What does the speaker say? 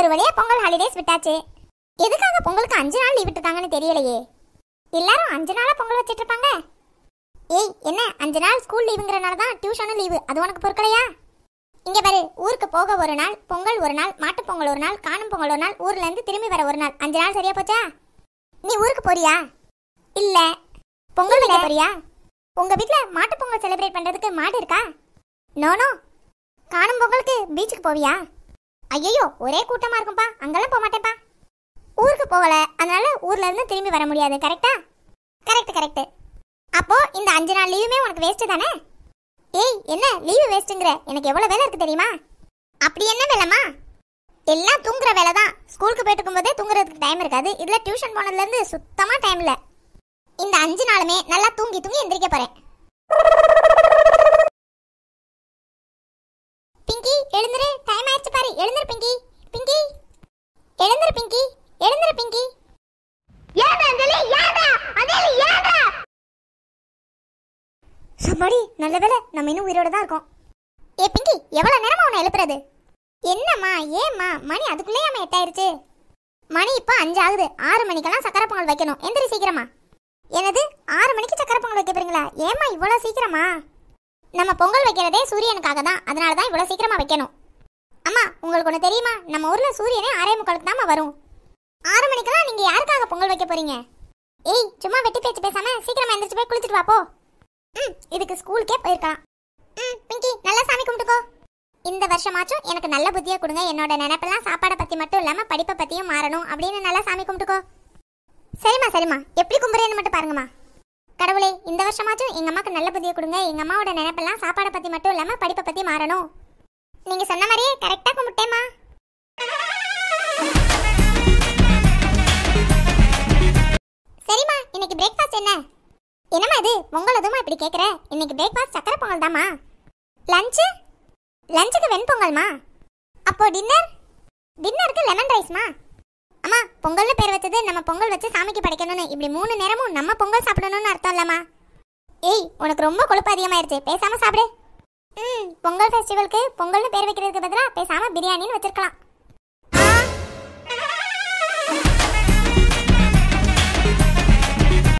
ஒரு வழியா பொங்கல் ஹாலிடேஸ் விட்டாச்சு எதுக்காக பொங்கலுக்கு அஞ்சு நாள் லீவ் விட்டுருக்காங்கன்னு தெரியலையே எல்லாரும் அஞ்சு நாளா பொங்கல் வச்சிட்டு இருப்பாங்க ஏய் என்ன அஞ்சு நாள் ஸ்கூல் லீவுங்கிறனால தான் டியூஷனும் லீவு அது உனக்கு பொறுக்கலையா இங்க பாரு ஊருக்கு போக ஒரு நாள் பொங்கல் ஒரு நாள் மாட்டு பொங்கல் ஒரு நாள் காணும் பொங்கல் ஒரு நாள் ஊர்ல இருந்து திரும்பி வர ஒரு நாள் அஞ்சு நாள் சரியா போச்சா நீ ஊருக்கு போறியா இல்ல பொங்கல் வைக்க போறியா உங்க வீட்டுல மாட்டு பொங்கல் செலிப்ரேட் பண்றதுக்கு மாடு இருக்கா நோனோ காணும் பொங்கலுக்கு பீச்சுக்கு போவியா ஐயோ ஒரே கூட்டமா இருக்கும்பா அங்கெல்லாம் போக மாட்டேன்ப்பா ஊருக்கு போகல அதனால ஊர்ல இருந்து திரும்பி வர முடியாது கரெக்டா கரெக்ட் கரெக்ட் அப்போ இந்த அஞ்சு நாள் லீவுமே உனக்கு வேஸ்ட் தானே ஏய் என்ன லீவு வேஸ்ட்டுங்கிற எனக்கு எவ்வளோ வேலை இருக்கு தெரியுமா அப்படி என்ன வேலைமா எல்லாம் தூங்குற வேலை தான் ஸ்கூலுக்கு போயிட்டு இருக்கும்போதே தூங்குறதுக்கு டைம் இருக்காது இதில் டியூஷன் போனதுலேருந்து சுத்தமாக டைம் இல்லை இந்த அஞ்சு நாளுமே நல்லா தூங்கி தூங்கி எந்திரிக்க போகிறேன் சம்மாடி நல்ல வேலை நம்ம இன்னும் உயிரோட தான் இருக்கோம் ஏ பிங்கி எவ்வளோ நேரமா உன்னை எழுப்புறது என்னம்மா ஏம்மா மணி அதுக்குள்ளேயே அம்மா எட்டாயிருச்சு மணி இப்போ அஞ்சு ஆகுது ஆறு மணிக்கெல்லாம் சக்கரை பொங்கல் வைக்கணும் எந்திரி சீக்கிரமா எனது ஆறு மணிக்கு சக்கரை பொங்கல் வைக்க போறீங்களா ஏம்மா இவ்வளோ சீக்கிரமா நம்ம பொங்கல் வைக்கிறதே சூரியனுக்காக தான் அதனால தான் இவ்வளோ சீக்கிரமா வைக்கணும் அம்மா உங்களுக்கு ஒன்று தெரியுமா நம்ம ஊரில் சூரியனே ஆறே முக்காலுக்கு தாம்மா வரும் ஆறு மணிக்கெல்லாம் நீங்கள் யாருக்காக பொங்கல் வைக்க போறீங்க ஏய் சும்மா வெட்டி பேச்சு பேசாமல் சீக்கிரமா எந்திரிச்சு போய் குளிச்சுட்டு வாப்போ ம் இதுக்கு ஸ்கூலுக்கே போயிருக்கா ம் பிங்கி நல்லா சாமி கும்பிட்டுக்கோ இந்த வருஷமாச்சும் எனக்கு நல்ல புத்தியை கொடுங்க என்னோட நினைப்பெல்லாம் சாப்பாடை பற்றி மட்டும் இல்லாமல் படிப்பை பற்றியும் மாறணும் அப்படின்னு நல்லா சாமி கும்பிட்டுக்கோ சரிம்மா சரிம்மா எப்படி கும்புறேன்னு மட்டும் பாருங்கம்மா கடவுளே இந்த வருஷமாச்சும் எங்கள் அம்மாவுக்கு நல்ல புத்தியை கொடுங்க எங்கள் அம்மாவோட நினைப்பெல்லாம் சாப்பாடை பற்றி மட்டும் இல்லாமல் படிப்பை பற்றி மாறணும் நீங்கள் சொன்ன மாதிரியே கரெக்டாக கும்பிட்டேம்மா என்னம்மா இது உங்களதுமா இப்படி கேட்குற இன்னைக்கு பிரேக்ஃபாஸ்ட் சக்கரை பொங்கல் தாம்மா லஞ்சு லஞ்சுக்கு வெண்பொங்கல்மா அப்போ டின்னர் டின்னருக்கு லெமன் ரைஸ்மா அம்மா பொங்கல்னு பேர் வச்சது நம்ம பொங்கல் வச்சு சாமிக்கு படைக்கணும்னு இப்படி மூணு நேரமும் நம்ம பொங்கல் சாப்பிடணும்னு அர்த்தம் இல்லைம்மா ஏய் உனக்கு ரொம்ப கொழுப்பு அதிகமாயிருச்சு பேசாமல் சாப்பிடு ம் பொங்கல் ஃபெஸ்டிவலுக்கு பொங்கல்னு பேர் வைக்கிறதுக்கு பதிலாக பேசாமல் பிரியாணின்னு வச்சிருக்கலாம்